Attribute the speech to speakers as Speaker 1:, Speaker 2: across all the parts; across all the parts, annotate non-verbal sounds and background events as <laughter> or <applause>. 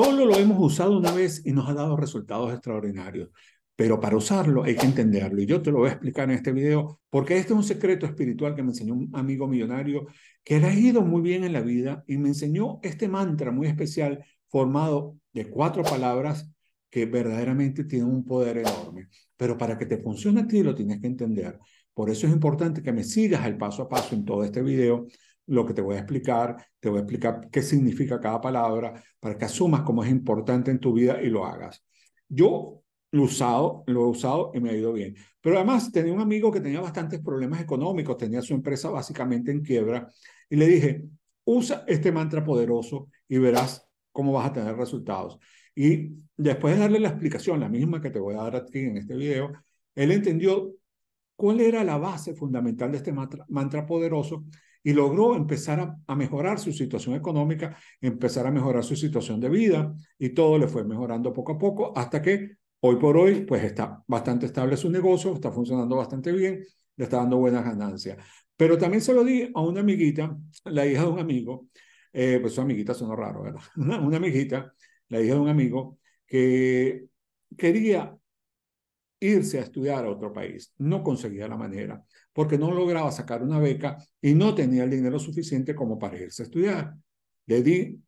Speaker 1: Todo lo hemos usado una vez y nos ha dado resultados extraordinarios. Pero para usarlo hay que entenderlo. Y yo te lo voy a explicar en este video, porque este es un secreto espiritual que me enseñó un amigo millonario que le ha ido muy bien en la vida y me enseñó este mantra muy especial formado de cuatro palabras que verdaderamente tiene un poder enorme. Pero para que te funcione a ti lo tienes que entender. Por eso es importante que me sigas el paso a paso en todo este video lo que te voy a explicar, te voy a explicar qué significa cada palabra, para que asumas cómo es importante en tu vida y lo hagas. Yo lo he usado, lo he usado y me ha ido bien. Pero además tenía un amigo que tenía bastantes problemas económicos, tenía su empresa básicamente en quiebra, y le dije, usa este mantra poderoso y verás cómo vas a tener resultados. Y después de darle la explicación, la misma que te voy a dar aquí en este video, él entendió cuál era la base fundamental de este mantra, mantra poderoso y logró empezar a, mejorar su situación económica, empezar a mejorar su situación de vida y todo le fue mejorando poco a poco hasta que hoy por hoy pues está bastante estable su negocio, está funcionando bastante bien, le está dando buenas ganancias. Pero también se lo di a una amiguita, la hija de un amigo, eh, pues su amiguita son raro, ¿verdad? <laughs> una amiguita, la hija de un amigo que quería irse a estudiar a otro país, no conseguía la manera, porque no lograba sacar una beca y no tenía el dinero suficiente como para irse a estudiar. Le di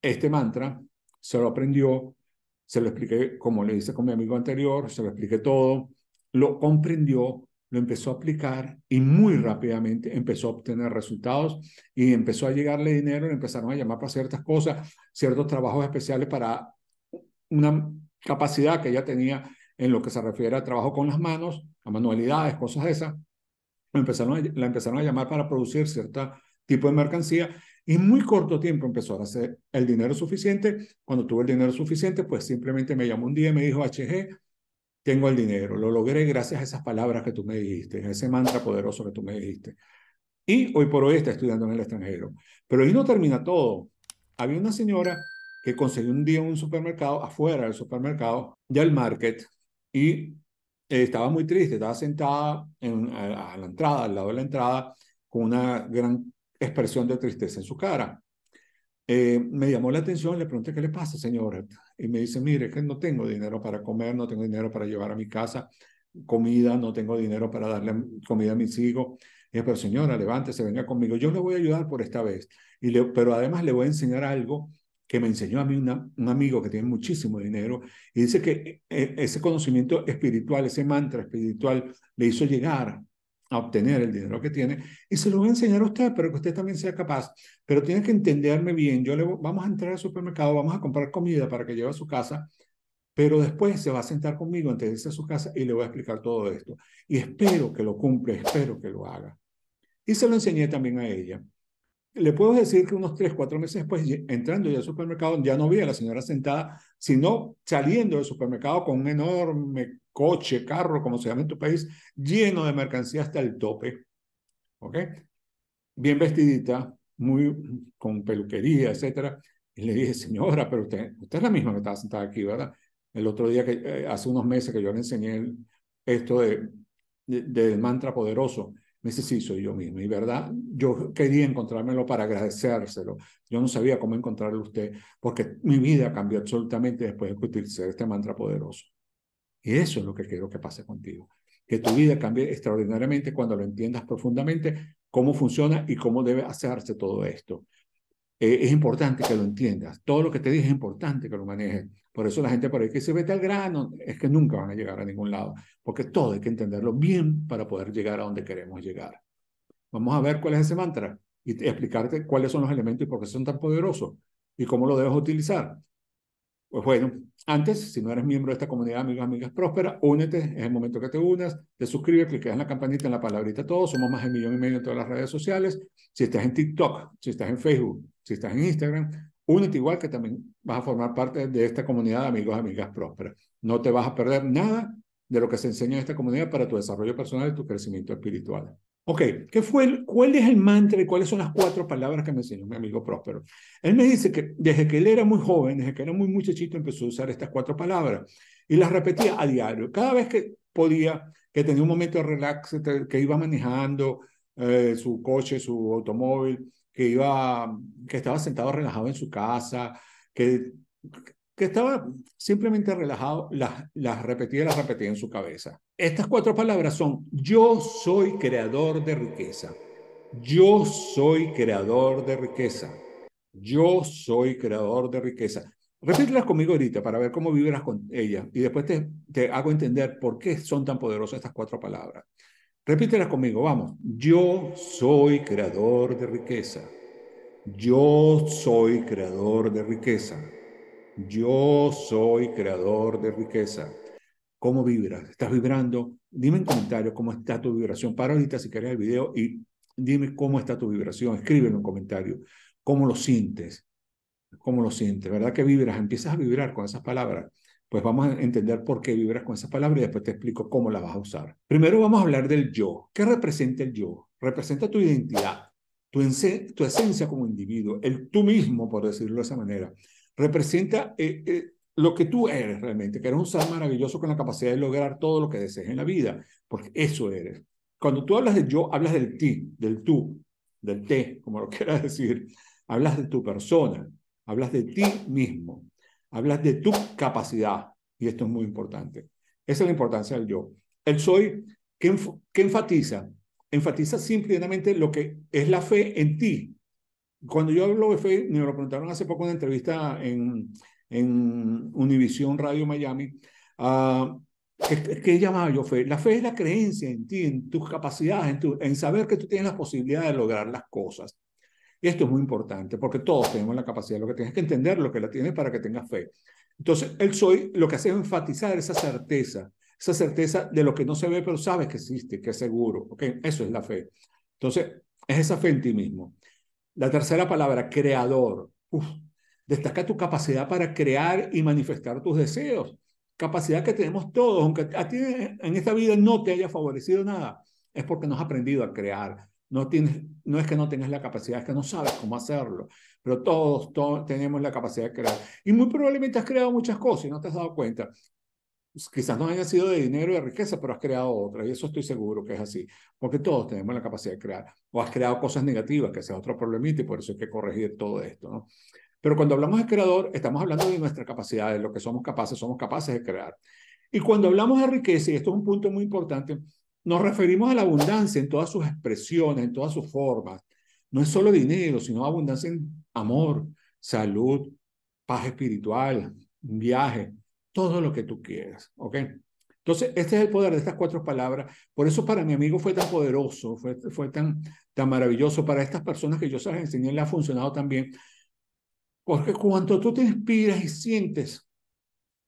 Speaker 1: este mantra, se lo aprendió, se lo expliqué, como le hice con mi amigo anterior, se lo expliqué todo, lo comprendió, lo empezó a aplicar y muy rápidamente empezó a obtener resultados y empezó a llegarle dinero, le empezaron a llamar para ciertas cosas, ciertos trabajos especiales para una capacidad que ella tenía en lo que se refiere a trabajo con las manos, a manualidades, cosas de esas la empezaron a, la a llamar para producir cierto tipo de mercancía y en muy corto tiempo empezó a hacer el dinero suficiente. Cuando tuve el dinero suficiente, pues simplemente me llamó un día y me dijo, HG, tengo el dinero, lo logré gracias a esas palabras que tú me dijiste, a ese mantra poderoso que tú me dijiste. Y hoy por hoy está estudiando en el extranjero. Pero ahí no termina todo. Había una señora que consiguió un día un supermercado, afuera del supermercado, ya el market, y eh, estaba muy triste, estaba sentada en, a, la entrada, al lado de la entrada, con una gran expresión de tristeza en su cara. Eh, me llamó la atención, le pregunté, ¿qué le pasa, señora? Y me dice, mire, es que no tengo dinero para comer, no tengo dinero para llevar a mi casa comida, no tengo dinero para darle comida a mis hijos. Y pero señora, levántese, venga conmigo, yo le voy a ayudar por esta vez, y pero además le voy a enseñar algo que me enseñó a mí un amigo que tiene muchísimo dinero, y dice que e, ese conocimiento espiritual, ese mantra espiritual, le hizo llegar a obtener el dinero que tiene, y se lo voy a enseñar a usted, pero que usted también sea capaz. Pero tiene que entenderme bien, yo le vamos a entrar al supermercado, vamos a comprar comida para que lleve a su casa, pero después se va a sentar conmigo antes de a su casa y le voy a explicar todo esto. Y espero que lo cumpla, espero que lo haga. Y se lo enseñé también a ella le puedo decir que unos tres, cuatro meses después, entrando ya al supermercado, ya no vi a la señora sentada, sino saliendo del supermercado con un enorme coche, carro, como se llama en tu país, lleno de mercancía hasta el tope. ¿Ok? Bien vestidita, muy con peluquería, etcétera. Y le dije, señora, pero usted, usted es la misma que estaba sentada aquí, ¿verdad? El otro día, que, eh, hace unos meses que yo le enseñé esto de, de, del mantra poderoso. Me sí, soy yo mismo. Y verdad, yo quería encontrármelo para agradecérselo. Yo no sabía cómo encontrarlo usted, porque mi vida cambió absolutamente después de utilizar este mantra poderoso. Y eso es lo que quiero que pase contigo. Que tu vida cambie extraordinariamente cuando lo entiendas profundamente cómo funciona y cómo debe hacerse todo esto. Eh, es importante que lo entiendas. Todo lo que te dije es importante que lo manejes. Por eso la gente por ahí que se vete al grano, es que nunca van a llegar a ningún lado, porque todo hay que entenderlo bien para poder llegar a donde queremos llegar. Vamos a ver cuál es ese mantra y explicarte cuáles son los elementos y por qué son tan poderosos y cómo lo debes utilizar. Pues bueno, antes, si no eres miembro de esta comunidad, amigos, amigas próspera, únete, es el momento que te unas, te suscribes, clicas en la campanita, en la palabrita todos somos más de un millón y medio en todas las redes sociales. Si estás en TikTok, si estás en Facebook, si estás en Instagram, únete igual que también vas a formar parte de esta comunidad de amigos, amigas prósperas. No te vas a perder nada de lo que se enseña en esta comunidad para tu desarrollo personal y tu crecimiento espiritual. Ok, ¿qué fue el, ¿cuál es el mantra y cuáles son las cuatro palabras que me enseñó mi amigo Próspero? Él me dice que desde que él era muy joven, desde que era muy muchachito, empezó a usar estas cuatro palabras y las repetía a diario. Cada vez que podía, que tenía un momento de relax, que iba manejando eh, su coche, su automóvil, que iba, que estaba sentado relajado en su casa, que, que estaba simplemente relajado, las, las repetía las repetía en su cabeza. Estas cuatro palabras son, yo soy creador de riqueza, yo soy creador de riqueza, yo soy creador de riqueza. Repítelas conmigo ahorita para ver cómo vibras con ella y después te, te hago entender por qué son tan poderosas estas cuatro palabras. Repítela conmigo, vamos. Yo soy creador de riqueza. Yo soy creador de riqueza. Yo soy creador de riqueza. ¿Cómo vibras? ¿Estás vibrando? Dime en comentarios cómo está tu vibración. Para ahorita si querés el video y dime cómo está tu vibración. Escribe en un comentario. ¿Cómo lo sientes? ¿Cómo lo sientes? ¿Verdad que vibras? Empiezas a vibrar con esas palabras pues vamos a entender por qué vibras con esas palabras y después te explico cómo las vas a usar. Primero vamos a hablar del yo. ¿Qué representa el yo? Representa tu identidad, tu, tu esencia como individuo, el tú mismo, por decirlo de esa manera. Representa eh, eh, lo que tú eres realmente, que eres un ser maravilloso con la capacidad de lograr todo lo que desees en la vida, porque eso eres. Cuando tú hablas del yo, hablas del ti, del tú, del te, como lo <laughs> quieras decir. Hablas de tu persona, hablas de ti mismo. Hablas de tu capacidad, y esto es muy importante. Esa es la importancia del yo. El soy, ¿qué, enfatiza? Enfatiza simplemente lo que es la fe en ti. Cuando yo hablo de fe, me lo preguntaron hace poco en una entrevista en, en Univisión Radio Miami, ah, ¿qué, llamaba yo fe? La fe es la creencia en ti, en tus capacidades, en, en saber que tú tienes la posibilidad de lograr las cosas. Esto es muy importante porque todos tenemos la capacidad, lo que tienes que entender, lo que la tienes para que tengas fe. Entonces, el soy lo que hace es enfatizar esa certeza, esa certeza de lo que no se ve, pero sabes que existe, que es seguro. ¿okay? Eso es la fe. Entonces, es esa fe en ti mismo. La tercera palabra, creador. destaca tu capacidad para crear y manifestar tus deseos. Capacidad que tenemos todos, aunque a ti en esta vida no te haya favorecido nada, es porque no has aprendido a crear, no, tienes, no es que no tengas la capacidad, es que no sabes cómo hacerlo, pero todos, tenemos la capacidad de crear. Y muy probablemente has creado muchas cosas y no te has dado cuenta. Quizás no haya sido de dinero y de riqueza, pero has creado otras, y eso estoy seguro que es así, porque todos tenemos la capacidad de crear. O has creado cosas negativas, que es otro problemita, y por eso hay que corregir todo esto, ¿no? Pero cuando hablamos de creador, estamos hablando de nuestra capacidad, de lo que somos capaces, somos capaces de crear. Y cuando hablamos de riqueza, y esto es un punto muy importante, nos referimos a la abundancia en todas sus expresiones, en todas sus formas. No es solo dinero, sino abundancia en amor, salud, paz espiritual, viaje, todo lo que tú quieras. ¿Ok? Entonces, este es el poder de estas cuatro palabras. Por eso para mi amigo fue tan poderoso, fue, fue tan, tan maravilloso. Para estas personas que yo se las enseñé, le ha funcionado también. Porque cuando tú te inspiras y sientes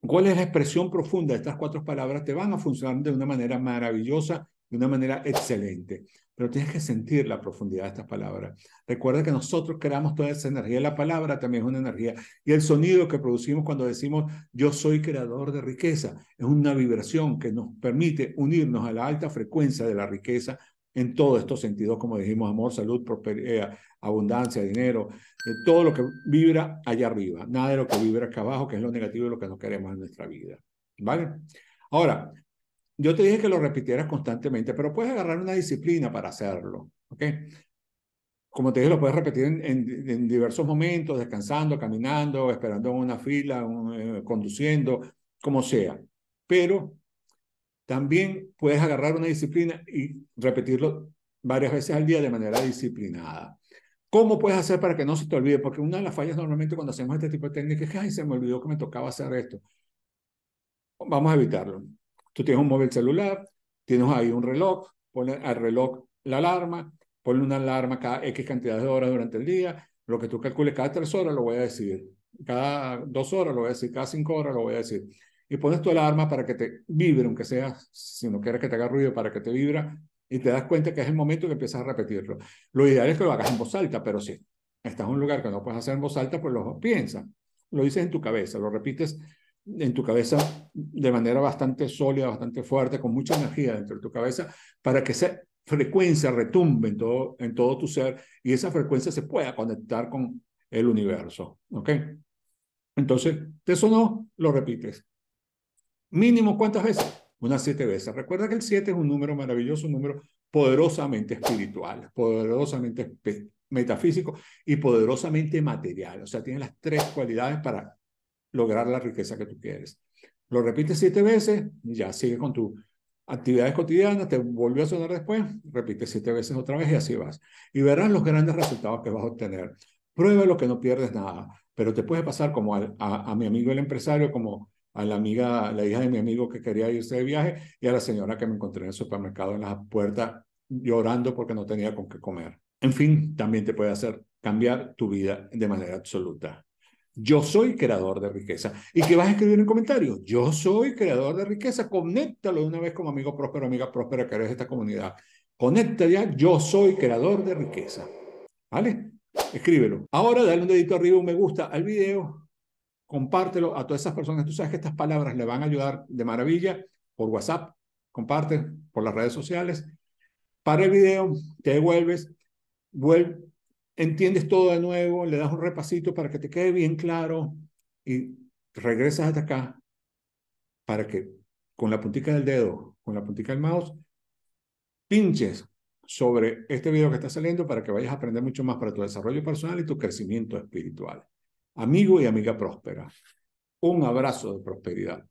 Speaker 1: ¿Cuál es la expresión profunda de estas cuatro palabras? Te van a funcionar de una manera maravillosa, de una manera excelente, pero tienes que sentir la profundidad de estas palabras. Recuerda que nosotros creamos toda esa energía, la palabra también es una energía, y el sonido que producimos cuando decimos yo soy creador de riqueza es una vibración que nos permite unirnos a la alta frecuencia de la riqueza en todos estos sentidos, como dijimos, amor, salud, prosperidad, eh, abundancia, dinero, de todo lo que vibra allá arriba, nada de lo que vibra acá abajo, que es lo negativo y lo que no queremos en nuestra vida. ¿Vale? Ahora, yo te dije que lo repitieras constantemente, pero puedes agarrar una disciplina para hacerlo, ¿ok? Como te dije, lo puedes repetir en, diversos momentos, descansando, caminando, esperando en una fila, eh, conduciendo, como sea. Pero también puedes agarrar una disciplina y repetirlo varias veces al día de manera disciplinada. ¿Cómo puedes hacer para que no se te olvide? Porque una de las fallas normalmente cuando hacemos este tipo de técnicas es que, se me olvidó que me tocaba hacer esto. Vamos a evitarlo. Tú tienes un móvil celular, tienes ahí un reloj, ponle al reloj la alarma, ponle una alarma cada X cantidad de horas durante el día, lo que tú calcules cada tres horas lo voy a decir, cada dos horas lo voy a decir, cada cinco horas lo voy a decir y pones tu alarma para que te vibre, aunque sea, si no quieres que te haga ruido, para que te vibra y te das cuenta que es el momento que empiezas a repetirlo. Lo ideal es que lo hagas en voz alta, pero si estás en un lugar que no puedes hacer en voz alta, pues lo piensas, lo dices en tu cabeza, lo repites en tu cabeza de manera bastante sólida, bastante fuerte, con mucha energía dentro de tu cabeza, para que esa frecuencia retumbe en todo, en todo tu ser y esa frecuencia se pueda conectar con el universo. ¿Ok? Entonces, eso no lo repites. Mínimo, ¿cuántas veces? Unas siete veces. Recuerda que el siete es un número maravilloso, un número poderosamente espiritual, poderosamente metafísico y poderosamente material. O sea, tiene las tres cualidades para lograr la riqueza que tú quieres. Lo repites siete veces ya sigue con tus actividades cotidianas, te vuelve a sonar después, repite siete veces otra vez y así vas. Y verás los grandes resultados que vas a obtener. Prueba lo que no pierdes nada, pero te puede pasar como a mi amigo el empresario, como a la amiga, la hija de mi amigo que quería irse de viaje y a la señora que me encontré en el supermercado en las puertas llorando porque no tenía con qué comer. En fin, también te puede hacer cambiar tu vida de manera absoluta. Yo soy creador de riqueza. ¿Y qué vas a escribir en comentarios? Yo soy creador de riqueza. Conéctalo de una vez como amigo próspero, amiga próspera que eres de esta comunidad. Conecta ya, yo soy creador de riqueza. ¿Vale? Escríbelo. Ahora dale un dedito arriba, un me gusta al video compártelo a todas esas personas. Tú sabes que estas palabras le van a ayudar de maravilla por WhatsApp, comparte por las redes sociales. Para el video, te devuelves, vuelve, entiendes todo de nuevo, le das un repasito para que te quede bien claro y regresas hasta acá para que con la puntica del dedo, con la puntica del mouse, pinches sobre este video que está saliendo para que vayas a aprender mucho más para tu desarrollo personal y tu crecimiento espiritual amigo y amiga próspera. Un abrazo de prosperidad.